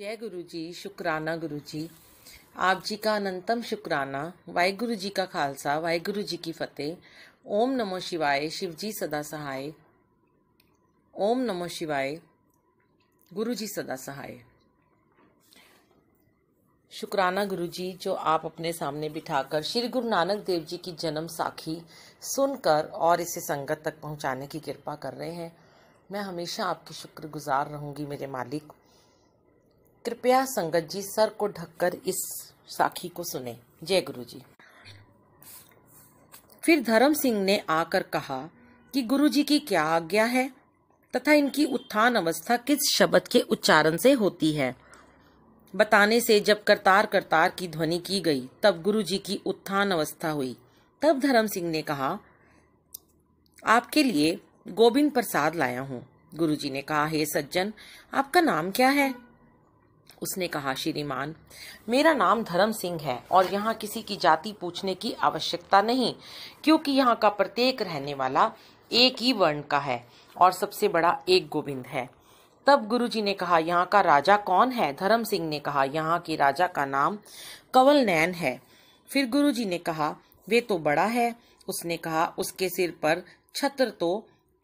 जय गुरु जी शुकराना गुरु जी आप जी का अनंतम वाहे गुरु जी का खालसा वाहिगुरु जी की फतेह ओम नमो शिवाय शिव जी सदा सहाय ओम नमो शिवाय गुरु जी सदा सहाय शुकराना गुरु जी जो आप अपने सामने बिठाकर श्री गुरु नानक देव जी की जन्म साखी सुनकर और इसे संगत तक पहुंचाने की कृपा कर रहे हैं मैं हमेशा आपकी शुक्रगुजार रहूंगी मेरे मालिक कृपया संगत जी सर को ढककर इस साखी को सुने जय गुरु जी फिर धर्म सिंह ने आकर कहा कि गुरु जी की क्या आज्ञा है तथा इनकी उत्थान अवस्था किस शब्द के उच्चारण से होती है बताने से जब करतार करतार की ध्वनि की गई तब गुरु जी की उत्थान अवस्था हुई तब धर्म सिंह ने कहा आपके लिए गोविंद प्रसाद लाया हूँ गुरुजी ने कहा हे सज्जन आपका नाम क्या है उसने कहा श्रीमान मेरा नाम धर्म सिंह है और यहाँ किसी की जाति पूछने की आवश्यकता नहीं क्योंकि यहाँ का प्रत्येक रहने वाला एक ही वर्ण का है और सबसे बड़ा एक गोविंद है तब गुरुजी ने कहा यहाँ का राजा कौन है धर्म सिंह ने कहा यहाँ के राजा का नाम कंवल नैन है फिर गुरुजी ने कहा वे तो बड़ा है उसने कहा उसके सिर पर छत्र तो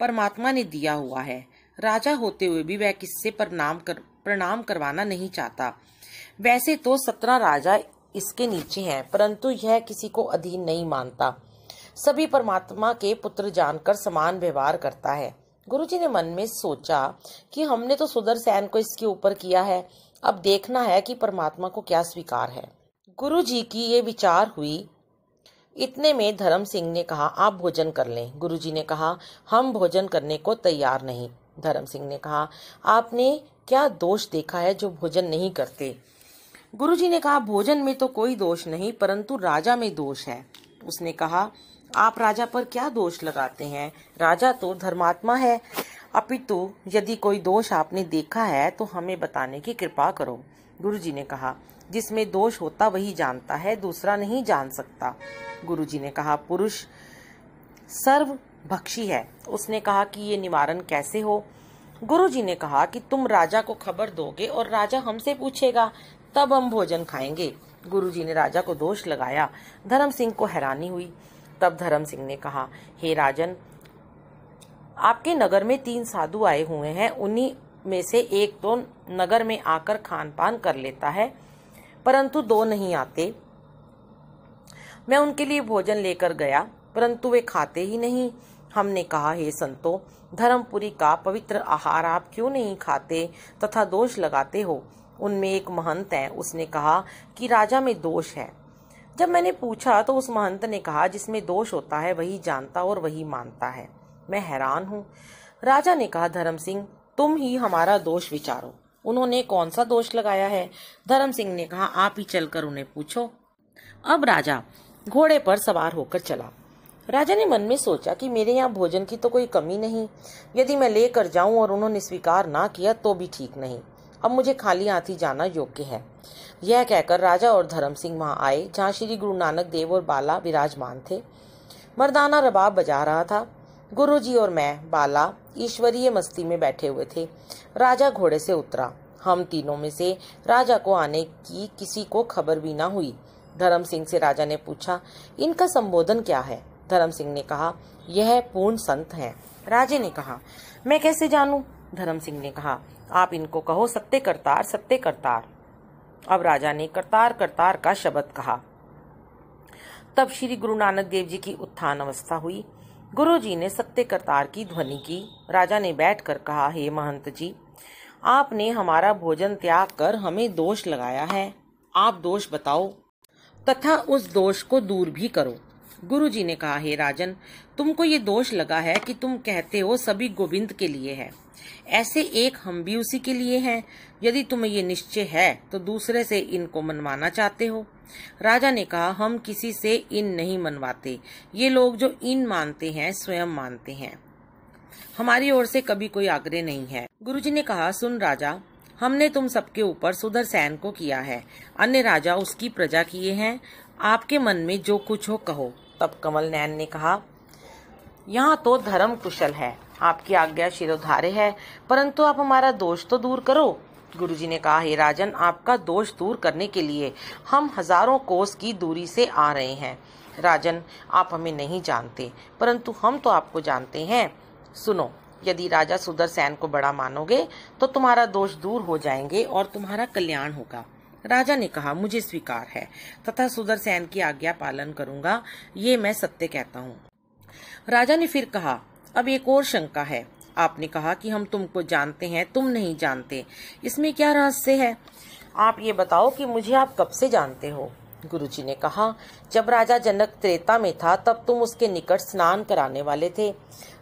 परमात्मा ने दिया हुआ है राजा होते हुए भी वह किससे नाम कर प्रणाम करवाना नहीं चाहता वैसे तो सत्रह राजा इसके नीचे हैं परंतु यह किसी को अधीन नहीं मानता सभी परमात्मा के पुत्र जानकर समान व्यवहार करता है गुरुजी ने मन में सोचा कि हमने तो सुदर सैन को इसके ऊपर किया है अब देखना है कि परमात्मा को क्या स्वीकार है गुरु जी की ये विचार हुई इतने में धर्म सिंह ने कहा आप भोजन कर लें गुरुजी ने कहा हम भोजन करने को तैयार नहीं धर्म सिंह ने कहा आपने क्या दोष देखा है जो भोजन नहीं करते गुरुजी ने कहा भोजन में तो कोई दोष नहीं परंतु राजा में दोष है उसने कहा आप राजा पर क्या दोष लगाते हैं राजा तो धर्मात्मा है अपितु यदि कोई दोष आपने देखा है तो हमें बताने की कृपा करो गुरुजी ने कहा जिसमें दोष होता वही जानता है दूसरा नहीं जान सकता गुरुजी ने कहा पुरुष सर्व भक्षी है उसने कहा कि ये निवारण कैसे हो गुरुजी ने कहा कि तुम राजा को खबर दोगे और राजा हमसे पूछेगा तब हम भोजन खाएंगे गुरुजी ने राजा को दोष लगाया धर्म सिंह को हैरानी हुई तब धर्म सिंह ने कहा हे राजन आपके नगर में तीन साधु आए हुए हैं उन्हीं में से एक तो नगर में आकर खान पान कर लेता है परंतु दो नहीं आते मैं उनके लिए भोजन लेकर गया परंतु वे खाते ही नहीं हमने कहा हे संतो धर्मपुरी का पवित्र आहार आप क्यों नहीं खाते तथा दोष लगाते हो उनमें एक महंत है उसने कहा कि राजा में दोष है जब मैंने पूछा तो उस महंत ने कहा जिसमें दोष होता है वही जानता और वही मानता है मैं हैरान हूँ राजा ने कहा धर्म सिंह तुम ही हमारा दोष विचारो उन्होंने कौन सा दोष लगाया है धर्म सिंह ने कहा आप ही चलकर उन्हें पूछो अब राजा घोड़े पर सवार होकर चला राजा ने मन में सोचा कि मेरे यहाँ भोजन की तो कोई कमी नहीं यदि मैं लेकर जाऊं और उन्होंने स्वीकार ना किया तो भी ठीक नहीं अब मुझे खाली हाथी जाना योग्य है यह कहकर राजा और धर्म सिंह वहां आए जहाँ श्री गुरु नानक देव और बाला विराजमान थे मर्दाना रबाब बजा रहा था गुरु जी और मैं बाला ईश्वरीय मस्ती में बैठे हुए थे राजा घोड़े से उतरा हम तीनों में से राजा को आने की किसी को खबर भी ना हुई धर्म सिंह से राजा ने पूछा इनका संबोधन क्या है धर्म सिंह ने कहा यह पूर्ण संत हैं राजे ने कहा मैं कैसे जानू धर्म सिंह ने कहा आप इनको कहो सत्य करतार सत्य करतार अब राजा ने करतार करतार का शब्द कहा तब श्री गुरु नानक देव जी की उत्थान अवस्था हुई गुरु जी ने सत्य करतार की ध्वनि की राजा ने बैठकर कहा हे महंत जी आपने हमारा भोजन त्याग कर हमें दोष लगाया है आप दोष बताओ तथा उस दोष को दूर भी करो गुरु जी ने कहा हे राजन तुमको ये दोष लगा है कि तुम कहते हो सभी गोविंद के लिए है ऐसे एक हम भी उसी के लिए हैं यदि तुम्हें ये निश्चय है तो दूसरे से इनको मनवाना चाहते हो राजा ने कहा हम किसी से इन नहीं मनवाते ये लोग जो इन मानते हैं स्वयं मानते हैं हमारी ओर से कभी कोई आग्रह नहीं है गुरु जी ने कहा सुन राजा हमने तुम सबके ऊपर सुधर सैन को किया है अन्य राजा उसकी प्रजा किए हैं आपके मन में जो कुछ हो कहो तब कमल नैन ने कहा यहाँ तो धर्म कुशल है आपकी आज्ञा शिरोधार्य है परंतु आप हमारा दोष तो दूर करो गुरुजी ने कहा हे राजन आपका दोष दूर करने के लिए हम हजारों कोस की दूरी से आ रहे हैं राजन आप हमें नहीं जानते परंतु हम तो आपको जानते हैं सुनो यदि राजा सुदरसैन को बड़ा मानोगे तो तुम्हारा दोष दूर हो जाएंगे और तुम्हारा कल्याण होगा राजा ने कहा मुझे स्वीकार है तथा सैन की आज्ञा पालन करूंगा ये मैं सत्य कहता हूँ राजा ने फिर कहा अब एक और शंका है आपने कहा कि हम तुमको जानते हैं तुम नहीं जानते इसमें क्या रहस्य है आप ये बताओ कि मुझे आप कब से जानते हो गुरुजी ने कहा जब राजा जनक त्रेता में था तब तुम उसके निकट स्नान कराने वाले थे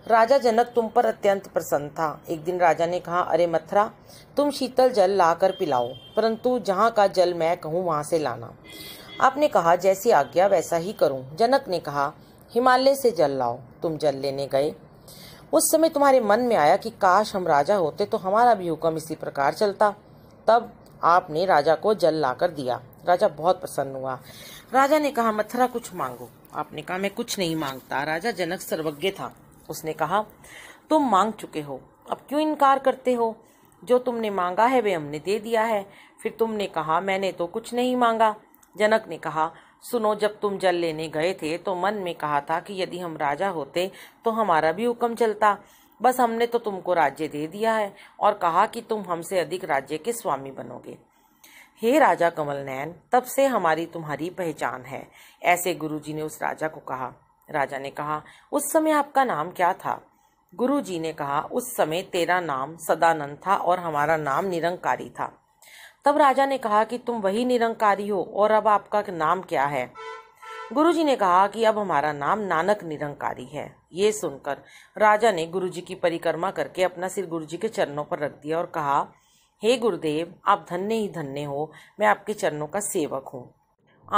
राजा जनक तुम पर अत्यंत प्रसन्न था एक दिन राजा ने कहा अरे मथुरा तुम शीतल जल लाकर पिलाओ परंतु जहाँ का जल मैं कहूँ वहाँ से लाना आपने कहा जैसी आज्ञा वैसा ही करूँ जनक ने कहा हिमालय से जल लाओ तुम जल लेने गए उस समय तुम्हारे मन में आया कि काश हम राजा होते तो हमारा भी हुक्म इसी प्रकार चलता तब आपने राजा को जल लाकर दिया राजा बहुत प्रसन्न हुआ राजा ने कहा मथुरा कुछ मांगो आपने कहा मैं कुछ नहीं मांगता राजा जनक सर्वज्ञ था उसने कहा तुम मांग चुके हो अब क्यों इनकार करते हो जो तुमने मांगा है वे हमने दे दिया है फिर तुमने कहा मैंने तो कुछ नहीं मांगा जनक ने कहा सुनो जब तुम जल लेने गए थे तो मन में कहा था कि यदि हम राजा होते तो हमारा भी हुक्म चलता बस हमने तो तुमको राज्य दे दिया है और कहा कि तुम हमसे अधिक राज्य के स्वामी बनोगे हे राजा कमल नैन तब से हमारी तुम्हारी पहचान है ऐसे गुरुजी ने उस राजा को कहा राजा ने कहा उस समय आपका नाम क्या था गुरुजी ने कहा उस समय तेरा नाम सदानंद था और हमारा नाम निरंकारी था तब राजा ने कहा कि तुम वही निरंकारी हो और अब आपका नाम क्या है गुरुजी ने कहा कि अब हमारा नाम नानक निरंकारी है ये सुनकर राजा ने गुरुजी की परिक्रमा करके अपना सिर गुरुजी के चरणों पर रख दिया और कहा हे गुरुदेव आप धन्य ही धन्य हो मैं आपके चरणों का सेवक हूँ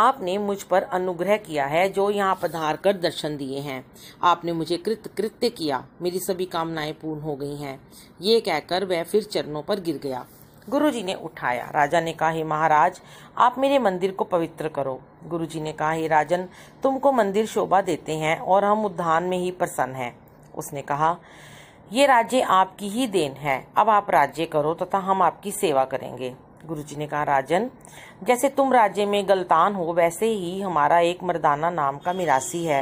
आपने मुझ पर अनुग्रह किया है जो यहाँ पधार कर दर्शन दिए हैं आपने मुझे कृत कृत्य किया मेरी सभी कामनाएं पूर्ण हो गई हैं ये कहकर वह फिर चरणों पर गिर गया गुरुजी ने उठाया राजा ने कहा हे महाराज आप मेरे मंदिर को पवित्र करो गुरुजी ने कहा हे राजन तुमको मंदिर शोभा देते हैं और हम उद्धान में ही प्रसन्न हैं उसने कहा ये राज्य आपकी ही देन है अब आप राज्य करो तथा हम आपकी सेवा करेंगे गुरु जी ने कहा राजन जैसे तुम राज्य में गलतान हो वैसे ही हमारा एक मर्दाना नाम का मिरासी है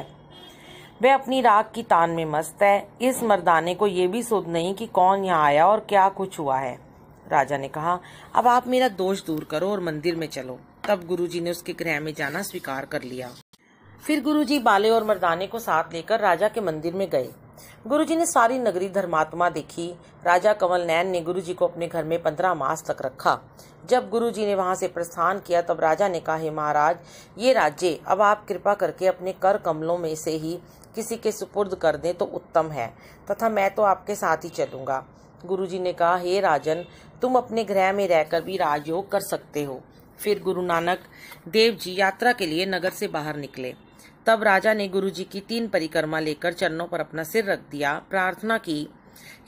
वह अपनी राग की तान में मस्त है इस मर्दाने को ये भी सोच नहीं कि कौन यहाँ आया और क्या कुछ हुआ है राजा ने कहा अब आप मेरा दोष दूर करो और मंदिर में चलो तब गुरुजी ने उसके गृह में जाना स्वीकार कर लिया फिर गुरुजी बाले और मर्दाने को साथ लेकर राजा के मंदिर में गए गुरु जी ने सारी नगरी धर्मात्मा देखी राजा कंवल नैन ने जी को अपने घर में पंद्रह मास तक रखा जब गुरु जी ने वहां से प्रस्थान किया तब राजा ने कहा हे महाराज ये राज्य अब आप कृपा करके अपने कर कमलों में से ही किसी के सुपुर्द कर दें तो उत्तम है तथा मैं तो आपके साथ ही चलूंगा गुरु जी ने कहा हे राजन तुम अपने गृह में रहकर भी राजयोग कर सकते हो फिर गुरु नानक देव जी यात्रा के लिए नगर से बाहर निकले तब राजा ने गुरु जी की तीन परिक्रमा लेकर चरणों पर अपना सिर रख दिया प्रार्थना की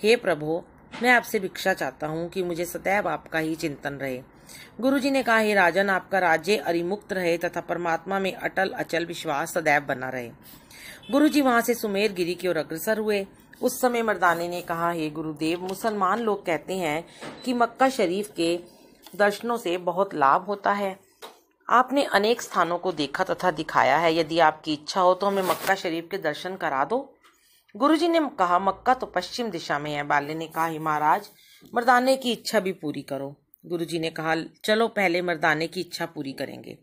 हे प्रभु मैं आपसे भिक्षा चाहता हूँ कि मुझे सदैव आपका ही चिंतन रहे गुरु जी ने कहा हे राजन आपका राज्य अरिमुक्त रहे तथा परमात्मा में अटल अचल विश्वास सदैव बना रहे गुरु जी वहां से सुमेर गिरी की ओर अग्रसर हुए उस समय मर्दाने ने कहा हे गुरुदेव मुसलमान लोग कहते हैं कि मक्का शरीफ के दर्शनों से बहुत लाभ होता है आपने अनेक स्थानों को देखा तथा दिखाया है यदि आपकी इच्छा हो तो हमें मक्का शरीफ के दर्शन करा दो गुरुजी ने कहा मक्का तो पश्चिम दिशा में है बाल्य ने कहा महाराज मर्दाने की इच्छा भी पूरी करो गुरुजी ने कहा चलो पहले मर्दाने की इच्छा पूरी करेंगे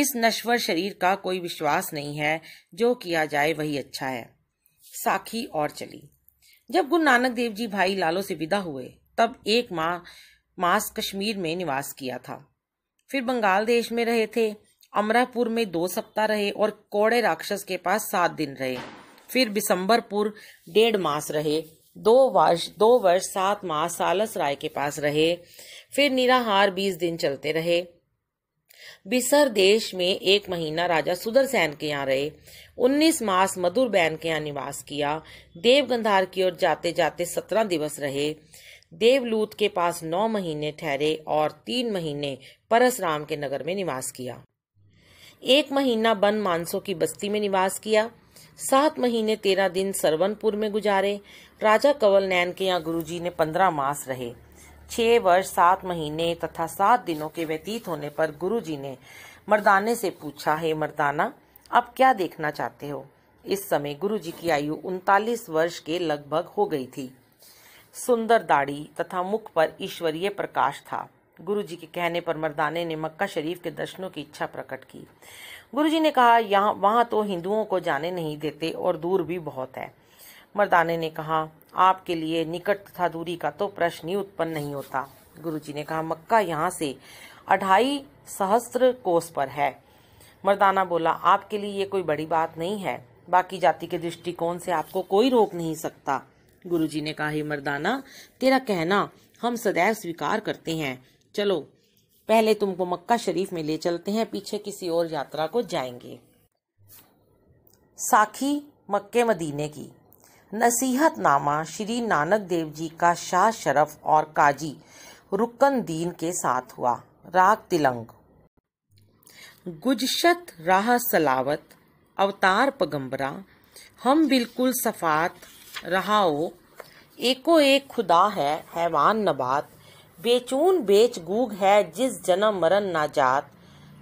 इस नश्वर शरीर का कोई विश्वास नहीं है जो किया जाए वही अच्छा है साखी और चली जब गुरु नानक देव जी भाई लालो से विदा हुए तब एक माँ मास कश्मीर में निवास किया था फिर बंगाल देश में रहे थे अमरापुर में दो सप्ताह रहे और कोड़े राक्षस के पास सात दिन रहे फिर बिसंबरपुर डेढ़ मास रहे दो वर्ष दो वर्ष सात मास सालस राय के पास रहे फिर निराहार बीस दिन चलते रहे बिसर देश में एक महीना राजा सुदरसेन के यहाँ रहे उन्नीस मास मधुर बैन के यहाँ निवास किया देवगंधार की ओर जाते जाते सत्रह दिवस रहे देवलूत के पास नौ महीने ठहरे और तीन महीने परसराम के नगर में निवास किया एक महीना बन मानसो की बस्ती में निवास किया सात महीने तेरह दिन सरवनपुर में गुजारे राजा कंवल नैन के यहाँ गुरुजी ने पंद्रह मास रहे छह वर्ष सात महीने तथा सात दिनों के व्यतीत होने पर गुरुजी ने मर्दाने से पूछा हे मर्दाना अब क्या देखना चाहते हो इस समय गुरुजी की आयु उनतालीस वर्ष के लगभग हो गई थी सुंदर दाढ़ी तथा मुख पर ईश्वरीय प्रकाश था गुरु जी के कहने पर मर्दाने ने मक्का शरीफ के दर्शनों की इच्छा प्रकट की गुरु जी ने कहा यहाँ वहाँ तो हिंदुओं को जाने नहीं देते और दूर भी बहुत है मर्दाने ने कहा आपके लिए निकट तथा दूरी का तो प्रश्न ही उत्पन्न नहीं होता गुरु जी ने कहा मक्का यहाँ से अढ़ाई सहस्त्र कोस पर है मर्दाना बोला आपके लिए ये कोई बड़ी बात नहीं है बाकी जाति के दृष्टिकोण से आपको कोई रोक नहीं सकता गुरुजी ने कहा मर्दाना तेरा कहना हम सदैव स्वीकार करते हैं चलो पहले तुमको मक्का शरीफ में ले चलते हैं पीछे किसी और यात्रा को जाएंगे साखी मक्के मदीने की नसीहतनामा श्री नानक देव जी का शाह शरफ और काजी रुकन दीन के साथ हुआ राग तिलंग गुजशत राह सलावत अवतार पगम्बरा हम बिल्कुल सफात रहा हो एको एक खुदा है हैवान नबात बेचून बेच गूग है जिस जन्म मरण ना जात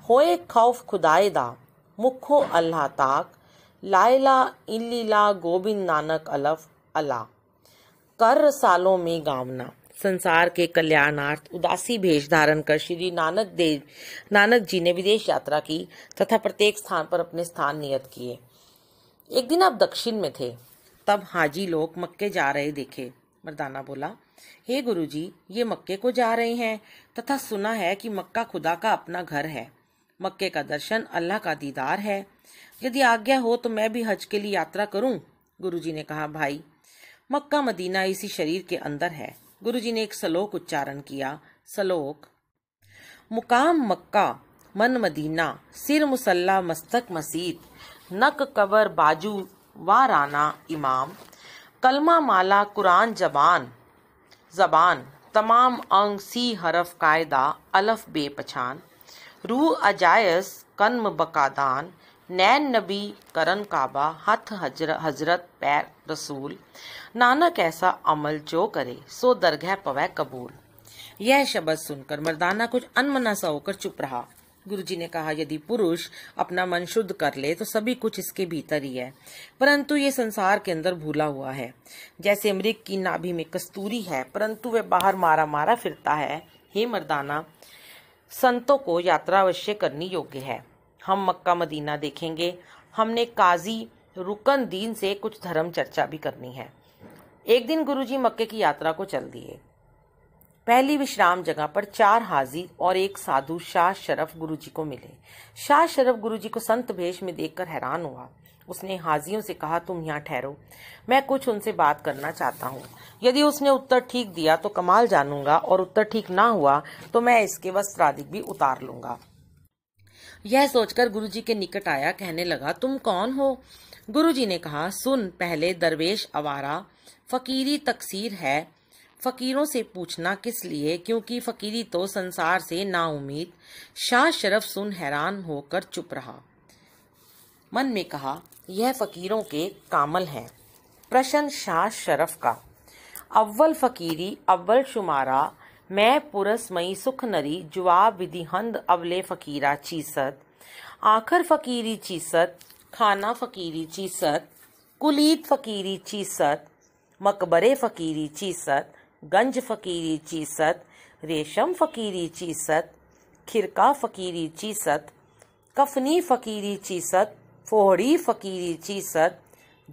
होए खौफ खुदाए दा मुखो अल्लाह ताक लाइला इलीला गोबिंद नानक अलफ अला कर सालों में गावना संसार के कल्याणार्थ उदासी भेष धारण कर श्री नानक देव नानक जी ने विदेश यात्रा की तथा प्रत्येक स्थान पर अपने स्थान नियत किए एक दिन आप दक्षिण में थे तब हाजी लोग मक्के जा रहे देखे मर्दाना बोला हे गुरुजी ये मक्के को जा रहे हैं तथा सुना है कि मक्का खुदा का अपना घर है मक्के का दर्शन अल्लाह का दीदार है यदि आज्ञा हो तो मैं भी हज के लिए यात्रा करूं गुरुजी ने कहा भाई मक्का मदीना इसी शरीर के अंदर है गुरुजी ने एक सलोक उच्चारण किया सलोक मुकाम मक्का मन मदीना सिर मुसल्ला मस्तक मसीद नक कबर बाजू वाराना इमाम कलमा माला कुरान जबान जबान तमाम अंग सी हरफ कायदा अलफ बेपछान रू अजायस कन्म बकादान नैन नबी करन काबा हथ हजर, हजरत पैर रसूल नानक ऐसा अमल जो करे सो दरगह पवै कबूल यह शब्द सुनकर मर्दाना कुछ अनमना सा होकर चुप रहा गुरु जी ने कहा यदि पुरुष अपना मन शुद्ध कर ले तो सभी कुछ इसके भीतर ही है परंतु ये संसार के अंदर भूला हुआ है जैसे मृग की नाभि में कस्तूरी है परंतु वह बाहर मारा मारा फिरता है हे मर्दाना संतों को यात्रा अवश्य करनी योग्य है हम मक्का मदीना देखेंगे हमने काजी रुकन दीन से कुछ धर्म चर्चा भी करनी है एक दिन गुरुजी मक्के की यात्रा को चल दिए पहली विश्राम जगह पर चार हाजी और एक साधु शाह शरफ गुरुजी को मिले शाह शरफ गुरुजी को संत भेष में देखकर हैरान हुआ उसने हाजियों से कहा तुम यहाँ ठहरो मैं कुछ उनसे बात करना चाहता हूँ यदि उसने उत्तर ठीक दिया तो कमाल जानूंगा और उत्तर ठीक ना हुआ तो मैं इसके वस्त्राधिक भी उतार लूंगा यह सोचकर गुरुजी के निकट आया कहने लगा तुम कौन हो गुरुजी ने कहा सुन पहले दरवेश अवारा फकीरी तकसीर है फकीरों से पूछना किस लिए क्योंकि फकीरी तो संसार से नाउमीद शाह शरफ सुन हैरान होकर चुप रहा मन में कहा यह फकीरों के कामल हैं प्रश्न शाह शरफ का अव्वल फकीरी अव्वल शुमारा मैं पुरस मई सुख नरी जवाब विधिहंद अवले फकीरा चीसत आखर फकीरी चीसत खाना फकीरी चीसत कुलीत फकीरी चीसत मकबरे फकीरी चीसत गंज फकीरी चीसत रेशम फकीरी चीसत खिरका फकीरी चीसत कफनी फकीरी चीसत फोहड़ी फकीरी चीसत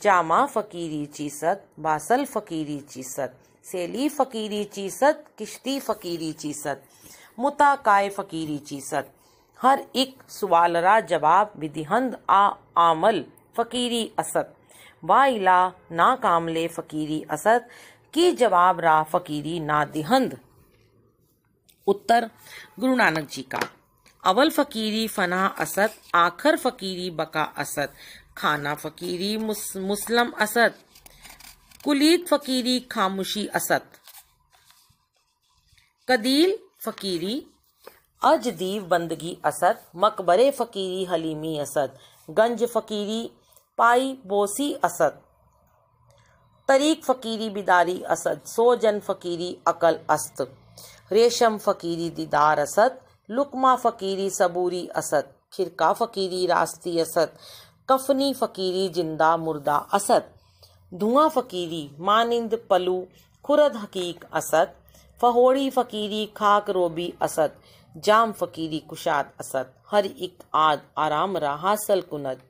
जामा फकीरी चीसत बासल फकीरी चीसत सेली फकीरी चीसत किश्ती फकीरी चीसत मुताकाय फकीरी चीसत हर एक सवालरा जवाब विधिहंद आ आमल फकीरी असत वाइला ना कामले फकीरी असत की जवाब रा फकीरी ना दिहंद उत्तर गुरु नानक जी का अवल फकीरी फना असद आखर फकीरी बका असद खाना फकीरी मुस, मुस्लम असद कुलीत फकीरी खामोशी असद कदील फकीरी अजदीव बंदगी असद मकबरे फकीरी हलीमी असद गंज फकीरी पाई बोसी असद तरीक फ़कीरी बिदारी असद सो जन फ़कीरी अकल अस्त रेशम फ़कीरी दीदार असद लुकमा फ़कीरी सबूरी असद खिरका फ़कीरी रास्ती असद कफनी फ़कीरी जिंदा मुर्दा असद धुआं फ़कीरी मानिंद पलू खुरद हकीक असद फहोड़ी फ़कीरी खाक रोबी असद जाम फ़कीरी कुशाद असद हर इक आद आराम रा हासिल कुनद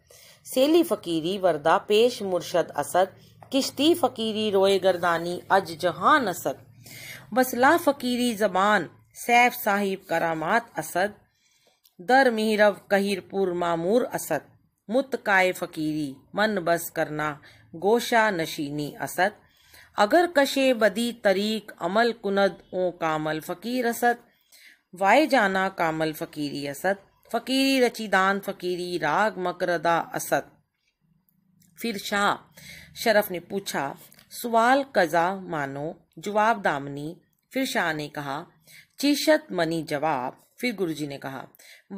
सेली फ़कीरी वरदा पेश मुर्शद असद किश्ती फकीरी रोए गर्दानी अज जहां नसद बसला फकीरी जबान सैफ साहिब करामात असद दर मिहरव कहीरपुर मामूर असद मुत काय फकीरी मन बस करना गोशा नशीनी असद अगर कशे बदी तरीक अमल कुनद ओ कामल फकीर असद वाय जाना कामल फकीरी असद फकीरी रचिदान फकीरी राग मकरदा असद फिर शाह शरफ ने पूछा सवाल कजा मानो जवाब दामनी फिर शाह ने कहा चीशत मनी जवाब फिर गुरुजी ने कहा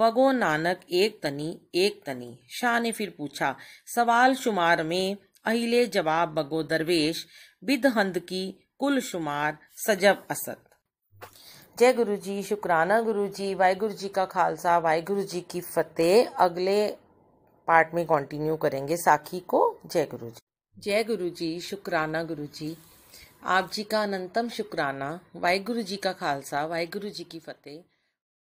वगो नानक एक तनी एक तनी शाह ने फिर पूछा सवाल शुमार में अहिले जवाब बगो दरवेश बिद हंद की कुल शुमार सजब असत जय गुरु जी शुक्राना गुरु जी वाहगुरु जी का खालसा वाहगुरु जी की फतेह अगले पार्ट में कंटिन्यू करेंगे साखी को जय गुरु जी जय गुरु जी शुक्राना गुरु जी आप जी का अनंतम शुक्राना वाहेगुरु जी का खालसा वाहेगुरु जी की फतेह